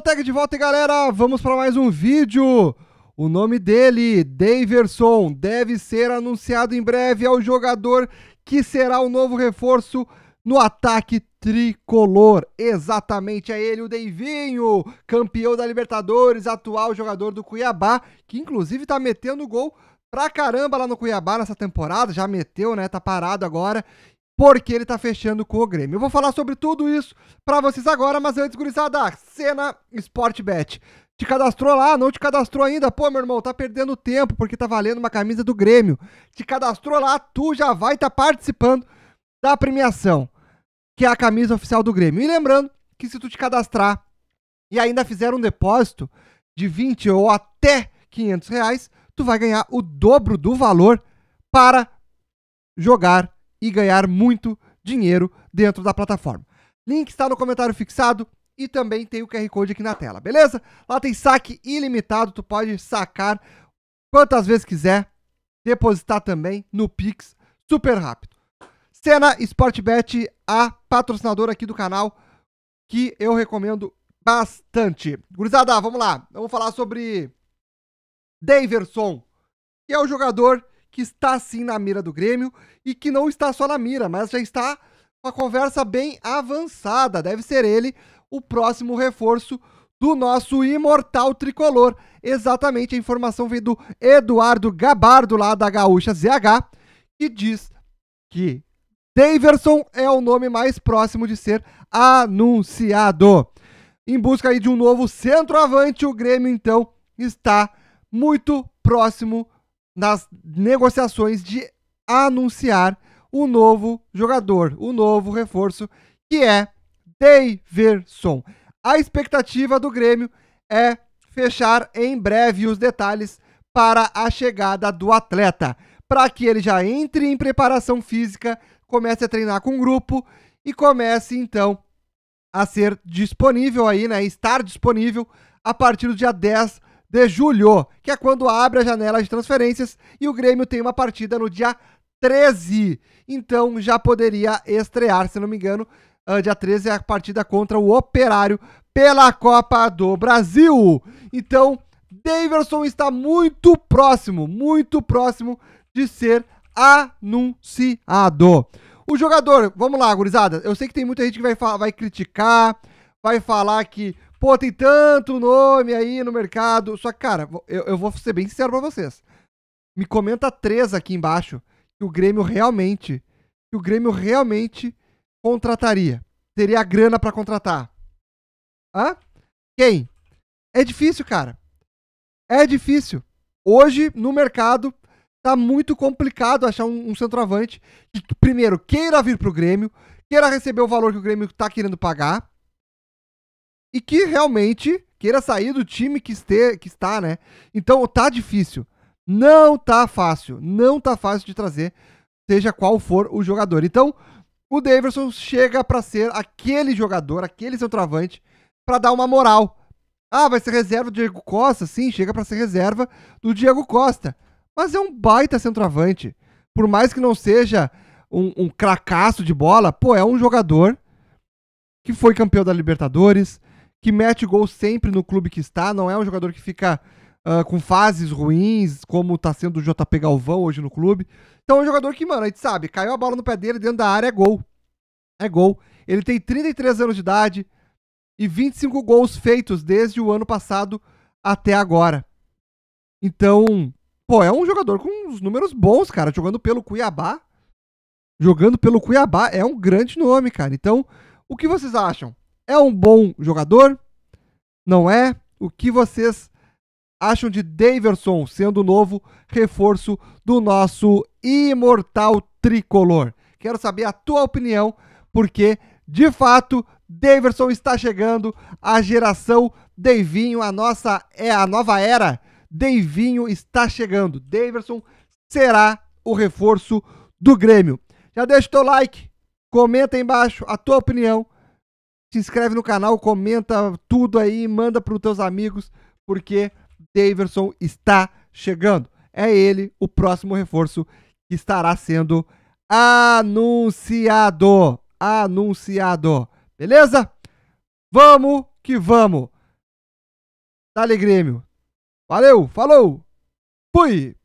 tag de volta, galera! Vamos para mais um vídeo! O nome dele, Daverson, deve ser anunciado em breve ao jogador que será o novo reforço no ataque tricolor. Exatamente, é ele, o Deivinho, campeão da Libertadores, atual jogador do Cuiabá, que inclusive está metendo gol pra caramba lá no Cuiabá nessa temporada, já meteu, né? Tá parado agora porque ele tá fechando com o Grêmio. Eu vou falar sobre tudo isso para vocês agora, mas antes, gurizada, cena Sportbet. Te cadastrou lá? Não te cadastrou ainda? Pô, meu irmão, tá perdendo tempo porque tá valendo uma camisa do Grêmio. Te cadastrou lá, tu já vai estar tá participando da premiação, que é a camisa oficial do Grêmio. E lembrando que se tu te cadastrar e ainda fizer um depósito de 20 ou até 500 reais, tu vai ganhar o dobro do valor para jogar e ganhar muito dinheiro dentro da plataforma. Link está no comentário fixado e também tem o QR Code aqui na tela, beleza? Lá tem saque ilimitado, tu pode sacar quantas vezes quiser, depositar também no Pix, super rápido. Cena Sportbet, a patrocinadora aqui do canal, que eu recomendo bastante. Gurizada, vamos lá. Vamos falar sobre Daverson, que é o jogador que está sim na mira do Grêmio e que não está só na mira, mas já está com a conversa bem avançada. Deve ser ele o próximo reforço do nosso imortal tricolor. Exatamente, a informação vem do Eduardo Gabardo, lá da Gaúcha ZH, que diz que Daverson é o nome mais próximo de ser anunciado. Em busca aí de um novo centroavante, o Grêmio então está muito próximo nas negociações de anunciar o novo jogador, o novo reforço, que é Daverson. A expectativa do Grêmio é fechar em breve os detalhes para a chegada do atleta, para que ele já entre em preparação física, comece a treinar com o grupo e comece então a ser disponível aí, né, estar disponível a partir do dia 10 de julho, que é quando abre a janela de transferências e o Grêmio tem uma partida no dia 13. Então já poderia estrear, se não me engano, uh, dia 13 é a partida contra o Operário pela Copa do Brasil. Então, Daverson está muito próximo, muito próximo de ser anunciado. O jogador, vamos lá, gurizada, eu sei que tem muita gente que vai, vai criticar, vai falar que Pô, tem tanto nome aí no mercado. Só que, cara, eu, eu vou ser bem sincero pra vocês. Me comenta três aqui embaixo que o Grêmio realmente. Que o Grêmio realmente contrataria. Teria a grana para contratar. Hã? Quem? É difícil, cara. É difícil. Hoje, no mercado, tá muito complicado achar um, um centroavante que, primeiro, queira vir pro Grêmio, queira receber o valor que o Grêmio tá querendo pagar e que realmente queira sair do time que, este, que está, né? Então tá difícil. Não tá fácil. Não tá fácil de trazer, seja qual for o jogador. Então, o Davidson chega para ser aquele jogador, aquele centroavante, para dar uma moral. Ah, vai ser reserva do Diego Costa? Sim, chega para ser reserva do Diego Costa. Mas é um baita centroavante. Por mais que não seja um, um cracaço de bola, pô, é um jogador que foi campeão da Libertadores, que mete gol sempre no clube que está, não é um jogador que fica uh, com fases ruins, como está sendo o JP Galvão hoje no clube. Então é um jogador que, mano, a gente sabe, caiu a bola no pé dele dentro da área, é gol. É gol. Ele tem 33 anos de idade e 25 gols feitos desde o ano passado até agora. Então, pô, é um jogador com uns números bons, cara, jogando pelo Cuiabá. Jogando pelo Cuiabá é um grande nome, cara. Então, o que vocês acham? É um bom jogador? Não é? O que vocês acham de Daverson sendo o novo reforço do nosso imortal tricolor? Quero saber a tua opinião, porque de fato Daverson está chegando, a geração Davinho, a nossa é a nova era. Davinho está chegando. Daverson será o reforço do Grêmio. Já deixa o teu like, comenta aí embaixo a tua opinião se inscreve no canal, comenta tudo aí, manda para os teus amigos, porque Daverson está chegando. É ele o próximo reforço que estará sendo anunciado. Anunciado. Beleza? Vamos que vamos. Dale Grêmio. Valeu, falou. Fui.